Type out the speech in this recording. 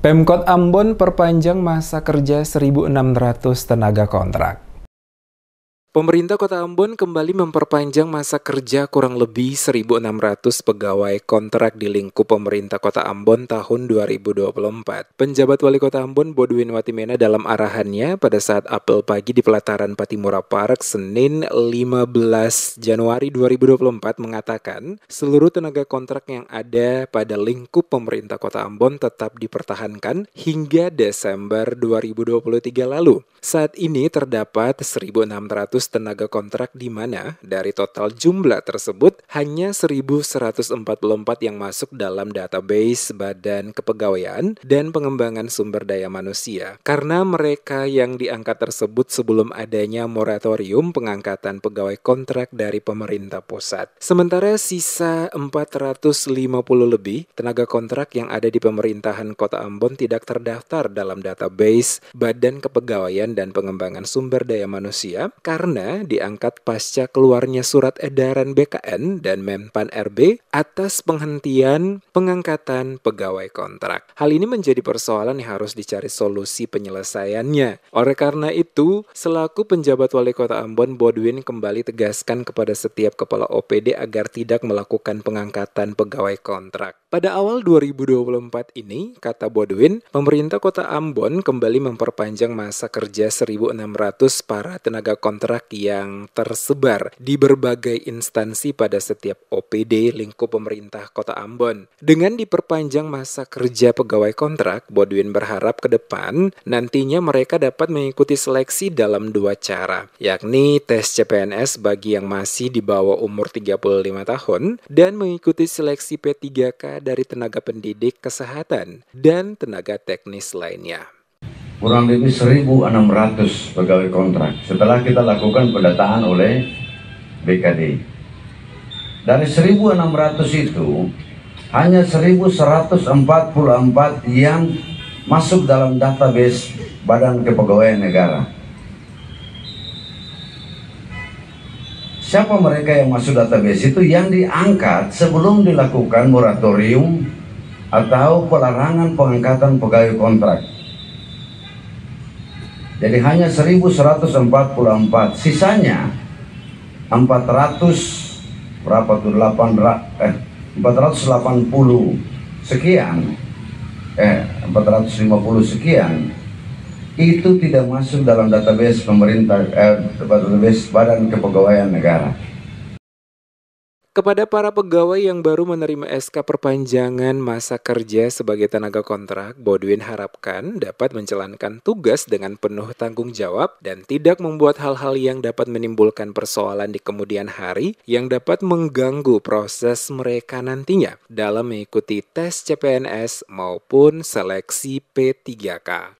Pemkot Ambon perpanjang masa kerja 1.600 tenaga kontrak. Pemerintah Kota Ambon kembali memperpanjang masa kerja kurang lebih 1.600 pegawai kontrak di lingkup Pemerintah Kota Ambon tahun 2024. Penjabat Wali Kota Ambon Bodwin Watimena dalam arahannya pada saat apel pagi di pelataran Patimura Park Senin 15 Januari 2024 mengatakan seluruh tenaga kontrak yang ada pada lingkup Pemerintah Kota Ambon tetap dipertahankan hingga Desember 2023 lalu. Saat ini terdapat 1.600 tenaga kontrak di mana dari total jumlah tersebut hanya 1144 yang masuk dalam database Badan Kepegawaian dan Pengembangan Sumber Daya Manusia. Karena mereka yang diangkat tersebut sebelum adanya moratorium pengangkatan pegawai kontrak dari pemerintah pusat. Sementara sisa 450 lebih tenaga kontrak yang ada di pemerintahan Kota Ambon tidak terdaftar dalam database Badan Kepegawaian dan Pengembangan Sumber Daya Manusia karena karena diangkat pasca keluarnya surat edaran BKN dan Mempan RB atas penghentian pengangkatan pegawai kontrak. Hal ini menjadi persoalan yang harus dicari solusi penyelesaiannya. Oleh karena itu, selaku penjabat wali kota Ambon, Bodwin kembali tegaskan kepada setiap kepala OPD agar tidak melakukan pengangkatan pegawai kontrak. Pada awal 2024 ini, kata Bodwin, pemerintah kota Ambon kembali memperpanjang masa kerja 1.600 para tenaga kontrak produk yang tersebar di berbagai instansi pada setiap OPD lingkup pemerintah Kota Ambon. Dengan diperpanjang masa kerja pegawai kontrak, Bodwin berharap ke depan nantinya mereka dapat mengikuti seleksi dalam dua cara, yakni tes CPNS bagi yang masih di bawah umur 35 tahun dan mengikuti seleksi P3K dari tenaga pendidik kesehatan dan tenaga teknis lainnya kurang lebih 1.600 pegawai kontrak setelah kita lakukan pendataan oleh BKD. Dari 1.600 itu, hanya 1.144 yang masuk dalam database Badan Kepegawaian Negara. Siapa mereka yang masuk database itu yang diangkat sebelum dilakukan moratorium atau pelarangan pengangkatan pegawai kontrak jadi hanya 1144 Sisanya 400 berapa tuh 8 eh 480 sekian eh 450 sekian itu tidak masuk dalam database pemerintah eh, database Badan Kepegawaian Negara kepada para pegawai yang baru menerima SK perpanjangan masa kerja sebagai tenaga kontrak, Bodwin harapkan dapat menjalankan tugas dengan penuh tanggung jawab dan tidak membuat hal-hal yang dapat menimbulkan persoalan di kemudian hari yang dapat mengganggu proses mereka nantinya dalam mengikuti tes CPNS maupun seleksi P3K.